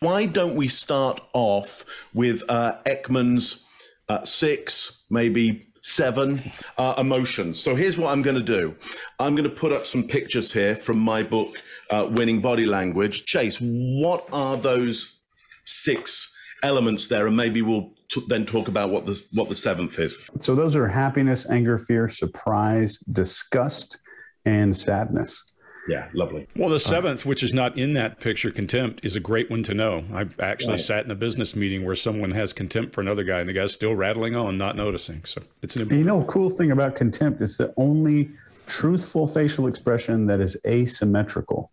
Why don't we start off with uh, Ekman's uh, six, maybe seven uh, emotions? So here's what I'm going to do I'm going to put up some pictures here from my book, uh, Winning Body Language. Chase, what are those six elements there? And maybe we'll t- then talk about what the, what the seventh is. So those are happiness, anger, fear, surprise, disgust, and sadness yeah, lovely. Well, the uh, seventh, uh, which is not in that picture, contempt, is a great one to know. I actually right. sat in a business meeting where someone has contempt for another guy, and the guy's still rattling on, not noticing. So it's an important. You know, cool thing about contempt is the only truthful facial expression that is asymmetrical.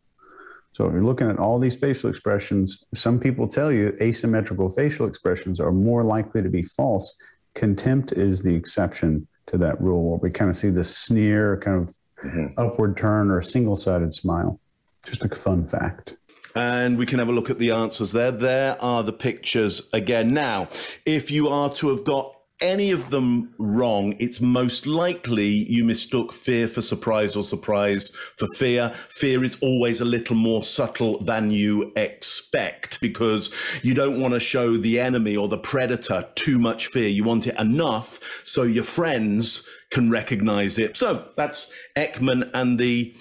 So if you're looking at all these facial expressions, some people tell you asymmetrical facial expressions are more likely to be false. Contempt is the exception to that rule, where we kind of see the sneer, kind of mm-hmm. upward turn, or a single sided smile. Just a fun fact. And we can have a look at the answers there. There are the pictures again. Now, if you are to have got any of them wrong, it's most likely you mistook fear for surprise or surprise for fear. Fear is always a little more subtle than you expect because you don't want to show the enemy or the predator too much fear. You want it enough so your friends can recognize it. So that's Ekman and the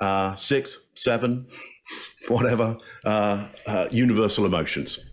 uh, six, seven, whatever uh, uh, universal emotions.